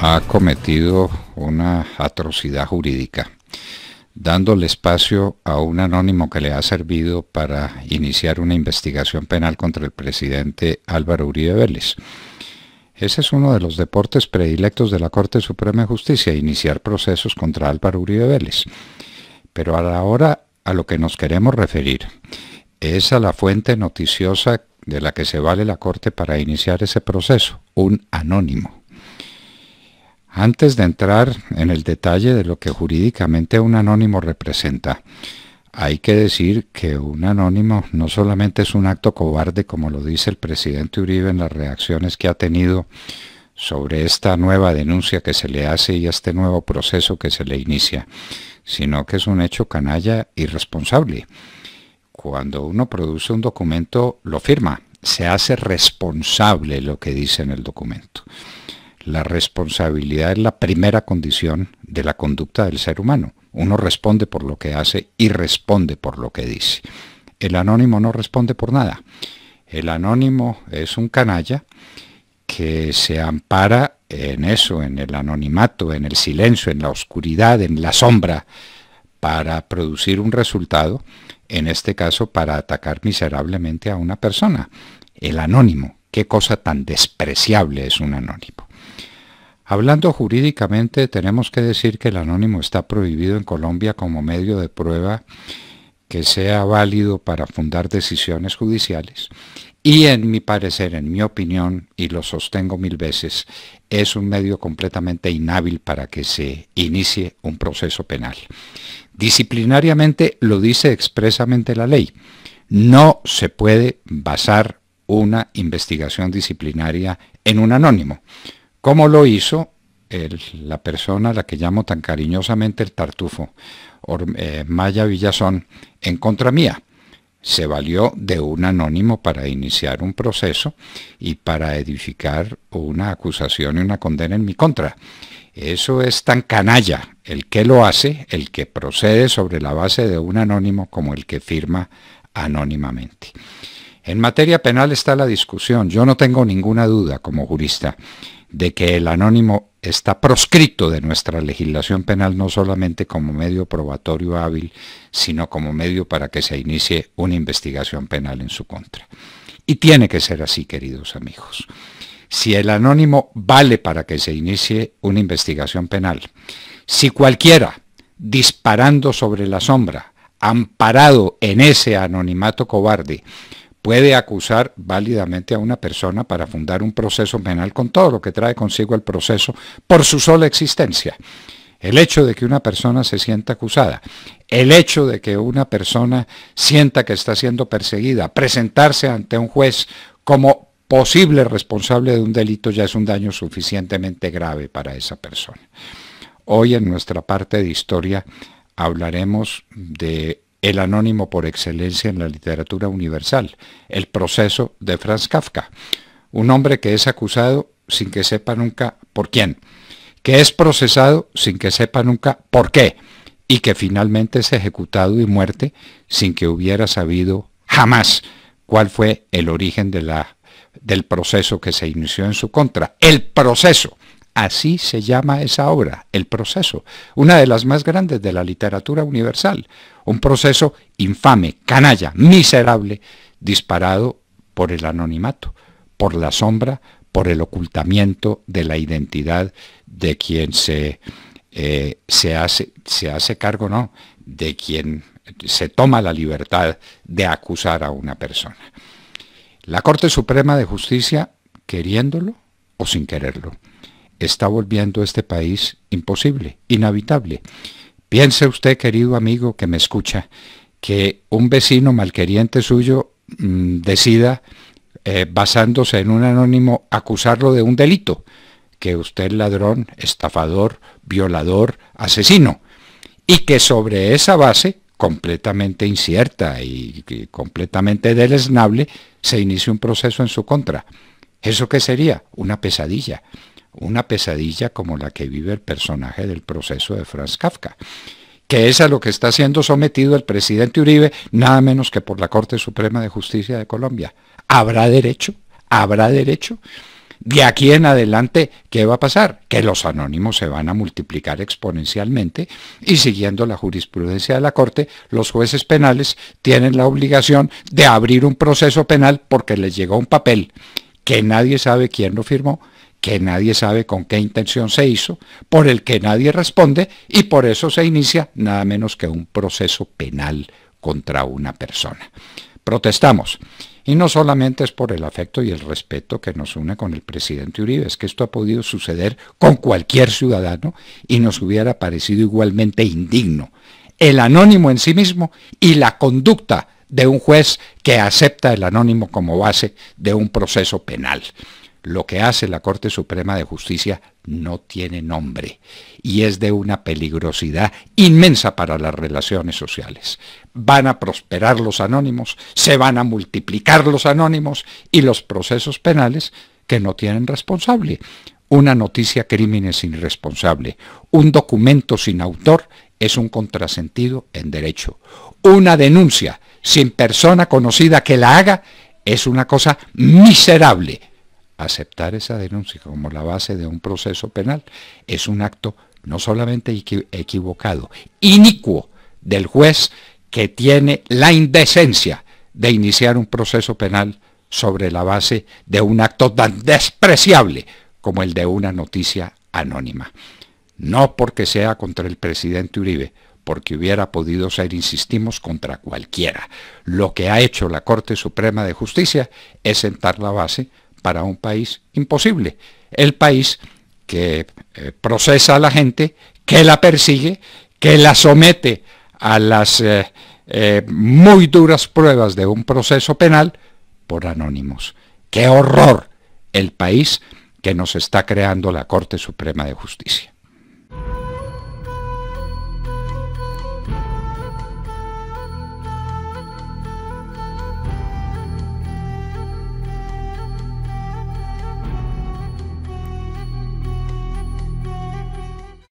ha cometido una atrocidad jurídica, dándole espacio a un anónimo que le ha servido para iniciar una investigación penal contra el presidente Álvaro Uribe Vélez. Ese es uno de los deportes predilectos de la Corte Suprema de Justicia, iniciar procesos contra Álvaro Uribe Vélez. Pero a la hora a lo que nos queremos referir es a la fuente noticiosa de la que se vale la Corte para iniciar ese proceso, un anónimo. Antes de entrar en el detalle de lo que jurídicamente un anónimo representa, hay que decir que un anónimo no solamente es un acto cobarde, como lo dice el presidente Uribe en las reacciones que ha tenido sobre esta nueva denuncia que se le hace y este nuevo proceso que se le inicia, sino que es un hecho canalla irresponsable cuando uno produce un documento, lo firma, se hace responsable lo que dice en el documento. La responsabilidad es la primera condición de la conducta del ser humano. Uno responde por lo que hace y responde por lo que dice. El anónimo no responde por nada. El anónimo es un canalla que se ampara en eso, en el anonimato, en el silencio, en la oscuridad, en la sombra, para producir un resultado, en este caso para atacar miserablemente a una persona. El anónimo, qué cosa tan despreciable es un anónimo. Hablando jurídicamente, tenemos que decir que el anónimo está prohibido en Colombia como medio de prueba que sea válido para fundar decisiones judiciales y en mi parecer, en mi opinión, y lo sostengo mil veces, es un medio completamente inhábil para que se inicie un proceso penal. Disciplinariamente lo dice expresamente la ley. No se puede basar una investigación disciplinaria en un anónimo, como lo hizo la persona a la que llamo tan cariñosamente el tartufo, eh, Maya Villazón, en contra mía se valió de un anónimo para iniciar un proceso y para edificar una acusación y una condena en mi contra. Eso es tan canalla el que lo hace, el que procede sobre la base de un anónimo como el que firma anónimamente. En materia penal está la discusión. Yo no tengo ninguna duda como jurista de que el anónimo está proscrito de nuestra legislación penal no solamente como medio probatorio hábil, sino como medio para que se inicie una investigación penal en su contra. Y tiene que ser así, queridos amigos. Si el anónimo vale para que se inicie una investigación penal, si cualquiera, disparando sobre la sombra, amparado en ese anonimato cobarde, puede acusar válidamente a una persona para fundar un proceso penal con todo lo que trae consigo el proceso por su sola existencia. El hecho de que una persona se sienta acusada, el hecho de que una persona sienta que está siendo perseguida, presentarse ante un juez como posible responsable de un delito ya es un daño suficientemente grave para esa persona. Hoy en nuestra parte de historia hablaremos de el anónimo por excelencia en la literatura universal, el proceso de Franz Kafka, un hombre que es acusado sin que sepa nunca por quién, que es procesado sin que sepa nunca por qué, y que finalmente es ejecutado y muerte sin que hubiera sabido jamás cuál fue el origen de la, del proceso que se inició en su contra. El proceso Así se llama esa obra, El proceso, una de las más grandes de la literatura universal, un proceso infame, canalla, miserable, disparado por el anonimato, por la sombra, por el ocultamiento de la identidad de quien se, eh, hace, se hace cargo, no, de quien se toma la libertad de acusar a una persona. La Corte Suprema de Justicia, queriéndolo o sin quererlo, está volviendo este país imposible, inhabitable. Piense usted, querido amigo que me escucha, que un vecino malqueriente suyo mm, decida, eh, basándose en un anónimo, acusarlo de un delito, que usted ladrón, estafador, violador, asesino, y que sobre esa base, completamente incierta y, completamente deleznable, se inicie un proceso en su contra. ¿Eso qué sería? Una pesadilla una pesadilla como la que vive el personaje del proceso de Franz Kafka, que es a lo que está siendo sometido el presidente Uribe, nada menos que por la Corte Suprema de Justicia de Colombia. ¿Habrá derecho? ¿Habrá derecho? De aquí en adelante, ¿qué va a pasar? Que los anónimos se van a multiplicar exponencialmente y siguiendo la jurisprudencia de la Corte, los jueces penales tienen la obligación de abrir un proceso penal porque les llegó un papel que nadie sabe quién lo firmó, que nadie sabe con qué intención se hizo, por el que nadie responde y por eso se inicia nada menos que un proceso penal contra una persona. Protestamos. Y no solamente es por el afecto y el respeto que nos une con el presidente Uribe, es que esto ha podido suceder con cualquier ciudadano y nos hubiera parecido igualmente indigno. El anónimo en sí mismo y la conducta de un juez que acepta el anónimo como base de un proceso penal. Lo que hace la Corte Suprema de Justicia no tiene nombre y es de una peligrosidad inmensa para las relaciones sociales. Van a prosperar los anónimos, se van a multiplicar los anónimos y los procesos penales que no tienen responsable. Una noticia crímenes irresponsable, un documento sin autor es un contrasentido en derecho. Una denuncia sin persona conocida que la haga es una cosa miserable aceptar esa denuncia como la base de un proceso penal es un acto no solamente equivocado, inicuo del juez que tiene la indecencia de iniciar un proceso penal sobre la base de un acto tan despreciable como el de una noticia anónima. No porque sea contra el presidente Uribe, porque hubiera podido ser, insistimos, contra cualquiera. Lo que ha hecho la Corte Suprema de Justicia es sentar la base para un país imposible. El país que eh, procesa a la gente, que la persigue, que la somete a las eh, eh, muy duras pruebas de un proceso penal por anónimos. ¡Qué horror! El país que nos está creando la Corte Suprema de Justicia.